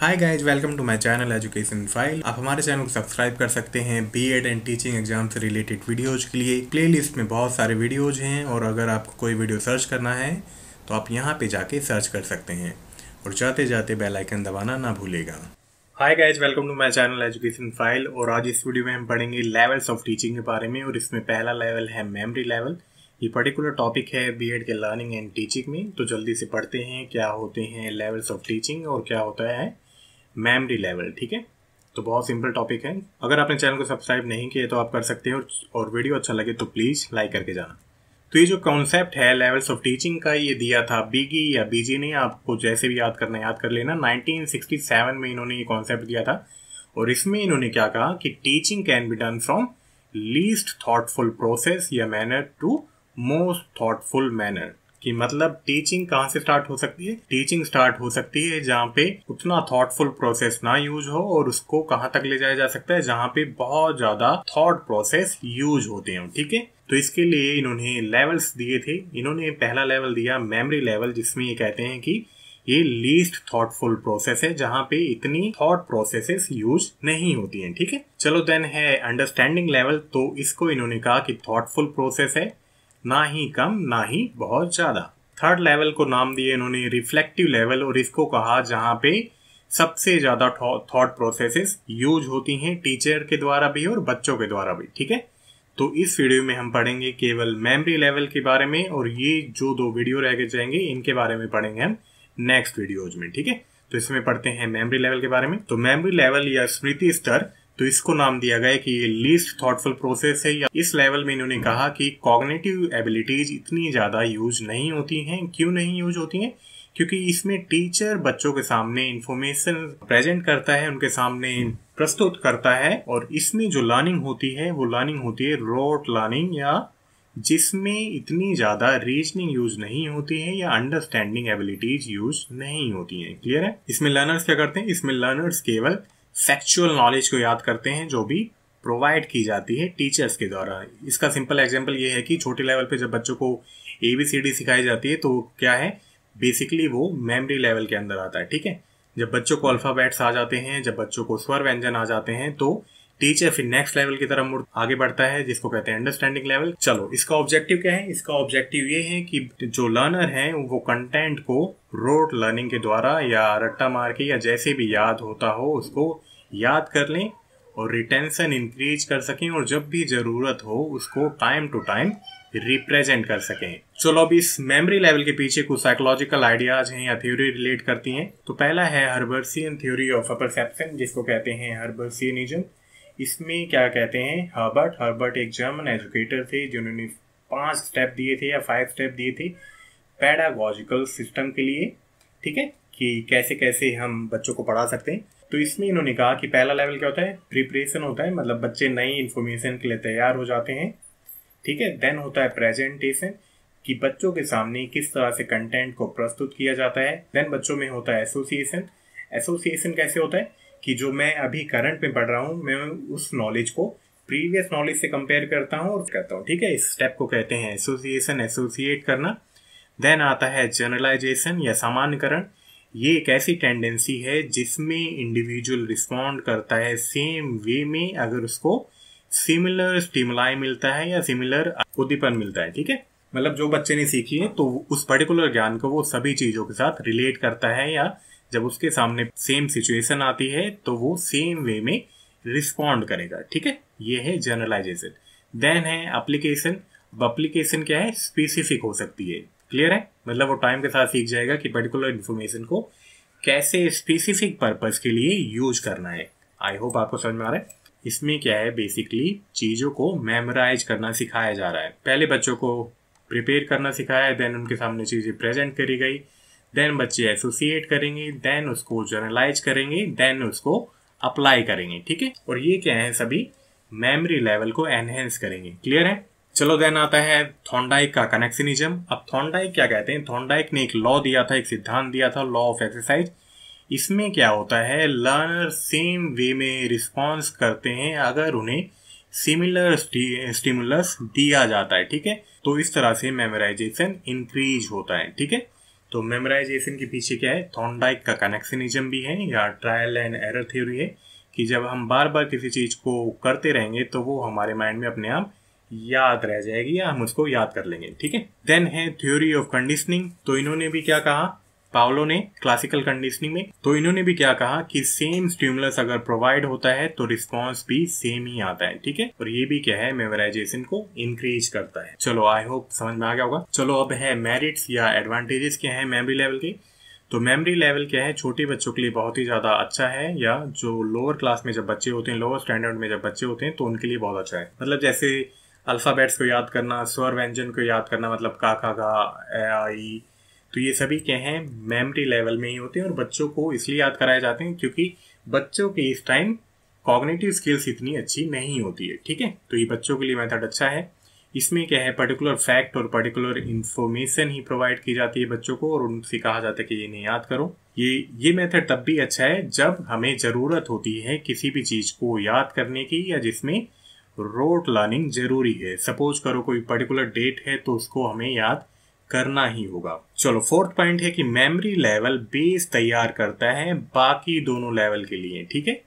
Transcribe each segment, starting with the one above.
hi guys welcome to my channel education file आप हमारे channel को सब्सक्राइब कर सकते हैं बीएड एंड टीचिंग एग्जाम से रिलेटेड वीडियोज के लिए प्लेलिस्ट में बहुत सारे वीडियोज हैं और अगर आपको कोई वीडियो सर्च करना है तो आप यहाँ पे जाके सर्च कर सकते हैं और जाते जाते बेलाइकन दबाना ना भूलेगा hi guys welcome to my channel education file और आज इस वीडियो में हम पढ़ेंगे लेवल्स ऑफ टीचिंग के बारे में और इसमें पहला लेवल है मेमरी लेवल ये पर्टिकुलर टॉपिक है बीएड के लर्निंग एंड टीचिंग में तो जल्दी से पढ़ते हैं क्या होते हैं लेवल्स ऑफ टीचिंग और क्या होता है मेमरी लेवल ठीक है तो बहुत सिंपल टॉपिक है अगर आपने चैनल को सब्सक्राइब नहीं किया तो आप कर सकते हो और वीडियो अच्छा लगे तो प्लीज़ लाइक करके जाना तो ये जो कॉन्सेप्ट है लेवल्स ऑफ टीचिंग का ये दिया था बीगी या बीजी ने आपको जैसे भी याद करना याद कर लेना 1967 में इन्होंने ये कॉन्सेप्ट दिया था और इसमें इन्होंने क्या कहा कि teaching can be done from least thoughtful process या manner to most thoughtful manner कि मतलब टीचिंग कहाँ से स्टार्ट हो सकती है टीचिंग स्टार्ट हो सकती है जहाँ पे उतना थॉटफुल प्रोसेस ना यूज हो और उसको कहाँ तक ले जाया जा सकता है जहाँ पे बहुत ज्यादा थॉट प्रोसेस यूज होते हैं ठीक है तो इसके लिए इन्होंने लेवल्स दिए थे इन्होंने पहला लेवल दिया मेमोरी लेवल जिसमें ये कहते हैं कि ये लीस्ट थॉटफुल प्रोसेस है जहाँ पे इतनी थॉट प्रोसेसेस यूज नहीं होती हैं ठीक है चलो देन है अंडरस्टैंडिंग लेवल तो इसको इन्होंने कहा कि थॉटफुल प्रोसेस है ना ही कम ना ही बहुत ज़्यादा थर्ड लेवल को नाम दिए इन्होंने रिफ्लेक्टिव लेवल और इसको कहा जहां पे सबसे ज़्यादा थॉट प्रोसेसेस यूज होती हैं टीचर के द्वारा भी और बच्चों के द्वारा भी ठीक है तो इस वीडियो में हम पढ़ेंगे केवल मेमोरी लेवल के बारे में और ये जो दो वीडियो रह के जाएंगे इनके बारे में पढ़ेंगे हम नेक्स्ट वीडियोज में ठीक है तो इसमें पढ़ते हैं मेमोरी लेवल के बारे में तो मेमोरी लेवल या स्मृति स्तर तो इसको नाम दिया गया कि ये लीस्ट थॉटफुल प्रोसेस है या इस लेवल में इन्होंने कहा कि कॉग्नेटिव एबिलिटीज इतनी ज़्यादा यूज नहीं होती हैं क्यों नहीं यूज होती हैं क्योंकि इसमें टीचर बच्चों के सामने इंफॉर्मेशन प्रेजेंट करता है उनके सामने प्रस्तुत करता है और इसमें जो लर्निंग होती है वो लर्निंग होती है रोट लर्निंग या जिसमें इतनी ज़्यादा रीजनिंग यूज नहीं होती है या अंडरस्टैंडिंग एबिलिटीज यूज नहीं होती है क्लियर है इसमें लर्नर्स क्या करते हैं इसमें लर्नर्स केवल फैक्चुअल नॉलेज को याद करते हैं जो भी प्रोवाइड की जाती है टीचर्स के द्वारा इसका सिंपल एग्जाम्पल ये है कि छोटे लेवल पे जब बच्चों को ए बी सी डी सिखाई जाती है तो क्या है बेसिकली वो मेमोरी लेवल के अंदर आता है ठीक है जब बच्चों को अल्फ़ाबेट्स आ जाते हैं जब बच्चों को स्वर व्यंजन आ जाते हैं तो टीचर फिर नेक्स्ट लेवल की तरफ मुड़ आगे बढ़ता है जिसको कहते हैं अंडरस्टैंडिंग लेवल चलो इसका ऑब्जेक्टिव क्या है इसका ऑब्जेक्टिव ये है कि जो लर्नर है वो कंटेंट को रोड लर्निंग के द्वारा या रट्टा मार के या जैसे भी याद होता हो उसको याद कर लें और रिटेंशन इंक्रीज कर सकें और जब भी ज़रूरत हो उसको टाइम टू टाइम रिप्रेजेंट कर सकें चलो अब इस मेमोरी लेवल के पीछे कुछ साइकोलॉजिकल आइडियाज हैं या थ्योरी रिलेट करती हैं तो पहला है हर्बर्सियन थ्योरी ऑफ अपरसेप्शन जिसको कहते हैं हर्बर्सियनिज्म इसमें क्या कहते हैं हर्बर्ट हर्बर्ट एक जर्मन एजुकेटर थे जिन्होंने पांच स्टेप दिए थे या फाइव स्टेप दिए थे पैडागोजिकल सिस्टम के लिए ठीक है कि कैसे कैसे हम बच्चों को पढ़ा सकते हैं तो इसमें इन्होंने कहा कि पहला लेवल क्या होता है प्रिपरेशन होता है मतलब बच्चे नई इन्फॉर्मेशन के लिए तैयार हो जाते हैं ठीक है देन होता है प्रेजेंटेशन कि बच्चों के सामने किस तरह से कंटेंट को प्रस्तुत किया जाता है देन बच्चों में होता है एसोसिएशन एसोसिएशन कैसे होता है कि जो मैं अभी करंट में पढ़ रहा हूँ मैं उस नॉलेज को प्रीवियस नॉलेज से कंपेयर करता हूँ और करता हूँ ठीक है इस स्टेप को कहते हैं एसोसिएशन एसोसिएट करना देन आता है जनरलाइजेशन या सामान्यकरण ये एक ऐसी टेंडेंसी है जिसमें इंडिविजुअल रिस्पॉन्ड करता है सेम वे में अगर उसको सिमिलर स्टिमुलाई मिलता है या सिमिलर उद्दीपन मिलता है ठीक है मतलब जो बच्चे ने सीखी है तो उस पर्टिकुलर ज्ञान को वो सभी चीज़ों के साथ रिलेट करता है या जब उसके सामने सेम सिचुएशन आती है तो वो सेम वे में रिस्पॉन्ड करेगा ठीक है ये है जनरलाइजेशन देन है अप्लीकेशन अप्लीकेशन क्या है स्पेसिफिक हो सकती है क्लियर है मतलब वो टाइम के साथ सीख जाएगा कि पर्टिकुलर इन्फॉर्मेशन को कैसे स्पेसिफिक पर्पज के लिए यूज करना है आई होप आपको समझ में आ रहा है इसमें क्या है बेसिकली चीज़ों को मेमोराइज करना सिखाया जा रहा है पहले बच्चों को प्रिपेयर करना सिखाया है देन उनके सामने चीज़ें प्रेजेंट करी गई देन बच्चे एसोसिएट करेंगे देन उसको जर्नलाइज करेंगे देन उसको अप्लाई करेंगे ठीक है और ये क्या है सभी मेमोरी लेवल को एनहेंस करेंगे क्लियर है चलो देन आता है थॉन्डाइक का कनेक्शनिज्म अब थॉन्डाइक क्या कहते हैं थॉन्डाइक ने एक लॉ दिया था एक सिद्धांत दिया था लॉ ऑफ एक्सरसाइज इसमें क्या होता है लर्नर सेम वे में रिस्पॉन्स करते हैं अगर उन्हें सिमिलर स्टिमुलस दिया जाता है ठीक है तो इस तरह से मेमोराइजेशन इंक्रीज होता है ठीक है तो मेमोराइजेशन के पीछे क्या है थॉन्डाइक का कनेक्शनिज्म भी है या ट्रायल एंड एरर थ्योरी है कि जब हम बार बार किसी चीज़ को करते रहेंगे तो वो हमारे माइंड में अपने आप याद रह जाएगी या हम उसको याद कर लेंगे ठीक है देन है थ्योरी ऑफ कंडीशनिंग तो इन्होंने भी क्या कहा पावलो ने क्लासिकल कंडीशनिंग में तो इन्होंने भी क्या कहा कि सेम स्टिमुलस अगर प्रोवाइड होता है तो रिस्पॉन्स भी सेम ही आता है ठीक है और ये भी क्या है मेमोराइजेशन को इंक्रीज करता है चलो आई होप समझ में आ गया होगा चलो अब है मेरिट्स या एडवांटेजेस क्या है मेमरी लेवल के तो मेमोरी लेवल क्या है छोटे बच्चों के लिए बहुत ही ज़्यादा अच्छा है या जो लोअर क्लास में जब बच्चे होते हैं लोअर स्टैंडर्ड में जब बच्चे होते हैं तो उनके लिए बहुत अच्छा है मतलब जैसे अल्फ़ाबेट्स को याद करना स्वर व्यंजन को याद करना मतलब का का का ए आई तो ये सभी क्या हैं मेमोरी लेवल में ही होते हैं और बच्चों को इसलिए याद कराए जाते हैं क्योंकि बच्चों के इस टाइम कॉग्नेटिव स्किल्स इतनी अच्छी नहीं होती है ठीक है तो ये बच्चों के लिए मेथड अच्छा है इसमें क्या है पर्टिकुलर फैक्ट और पर्टिकुलर इन्फॉर्मेशन ही प्रोवाइड की जाती है बच्चों को और उनसे कहा जाता है कि ये नहीं याद करो ये ये मेथड तब भी अच्छा है जब हमें ज़रूरत होती है किसी भी चीज़ को याद करने की या जिसमें रोट लर्निंग जरूरी है सपोज करो कोई पर्टिकुलर डेट है तो उसको हमें याद करना ही होगा चलो फोर्थ पॉइंट है कि मेमोरी लेवल बेस तैयार करता है बाकी दोनों लेवल के लिए ठीक है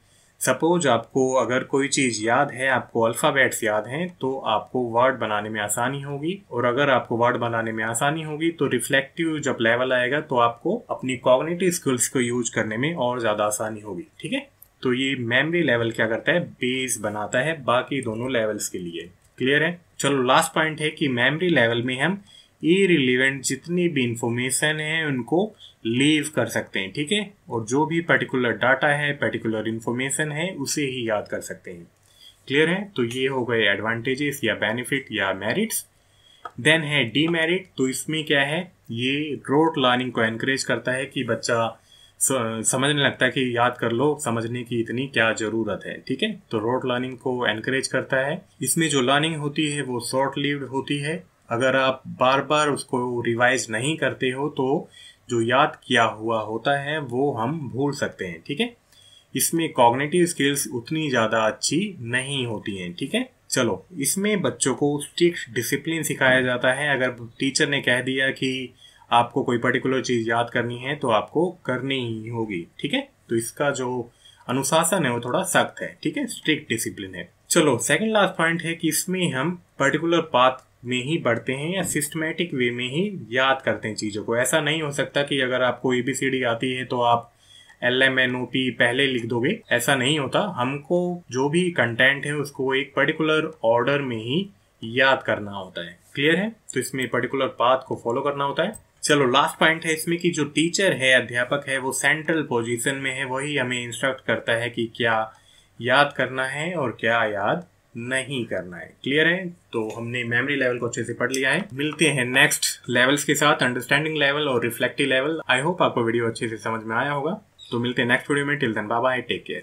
सपोज आपको अगर कोई चीज़ याद है आपको अल्फ़ाबेट्स याद हैं तो आपको वर्ड बनाने में आसानी होगी और अगर आपको वर्ड बनाने में आसानी होगी तो रिफ्लेक्टिव जब लेवल आएगा तो आपको अपनी कॉग्निटिव स्किल्स को यूज करने में और ज़्यादा आसानी होगी ठीक है तो ये मेमोरी लेवल क्या करता है बेस बनाता है बाकी दोनों लेवल्स के लिए क्लियर है चलो लास्ट पॉइंट है कि मेमोरी लेवल में हम ई रिलीवेंट जितनी भी इंफॉर्मेशन है उनको लीव कर सकते हैं ठीक है और जो भी पर्टिकुलर डाटा है पर्टिकुलर इंफॉर्मेशन है उसे ही याद कर सकते हैं क्लियर है तो ये हो गए एडवांटेजेस या बेनिफिट या मेरिट्स देन है डीमेरिट तो इसमें क्या है ये रोट लर्निंग को एनकरेज करता है कि बच्चा समझने लगता है कि याद कर लो समझने की इतनी क्या ज़रूरत है ठीक है तो रोट लर्निंग को एनकरेज करता है इसमें जो लर्निंग होती है वो शॉर्ट लिव्ड होती है अगर आप बार बार उसको रिवाइज नहीं करते हो तो जो याद किया हुआ होता है वो हम भूल सकते हैं ठीक है इसमें कॉग्नेटिव स्किल्स उतनी ज़्यादा अच्छी नहीं होती हैं ठीक है चलो इसमें बच्चों को स्ट्रिक्ट डिसिप्लिन सिखाया जाता है अगर टीचर ने कह दिया कि आपको कोई पर्टिकुलर चीज़ याद करनी है तो आपको करनी ही होगी ठीक है तो इसका जो अनुशासन है वो थोड़ा सख्त है ठीक है स्ट्रिक्ट डिसिप्लिन है चलो सेकंड लास्ट पॉइंट है कि इसमें हम पर्टिकुलर पाथ में ही बढ़ते हैं या सिस्टमेटिक वे में ही याद करते हैं चीज़ों को ऐसा नहीं हो सकता कि अगर आपको ए बी सी डी आती है तो आप L M N O P पहले लिख दोगे ऐसा नहीं होता हमको जो भी कंटेंट है उसको एक पर्टिकुलर ऑर्डर में ही याद करना होता है क्लियर है तो इसमें पर्टिकुलर पाथ को फॉलो करना होता है चलो लास्ट पॉइंट है इसमें कि जो टीचर है अध्यापक है वो सेंट्रल पोजीशन में है वही हमें इंस्ट्रक्ट करता है कि क्या याद करना है और क्या याद नहीं करना है क्लियर है तो हमने मेमोरी लेवल को अच्छे से पढ़ लिया है मिलते हैं नेक्स्ट लेवल्स के साथ अंडरस्टैंडिंग लेवल और रिफ्लेक्टिव लेवल आई होप आपको वीडियो अच्छे से समझ में आया होगा तो मिलते हैं नेक्स्ट वीडियो में till then bye take care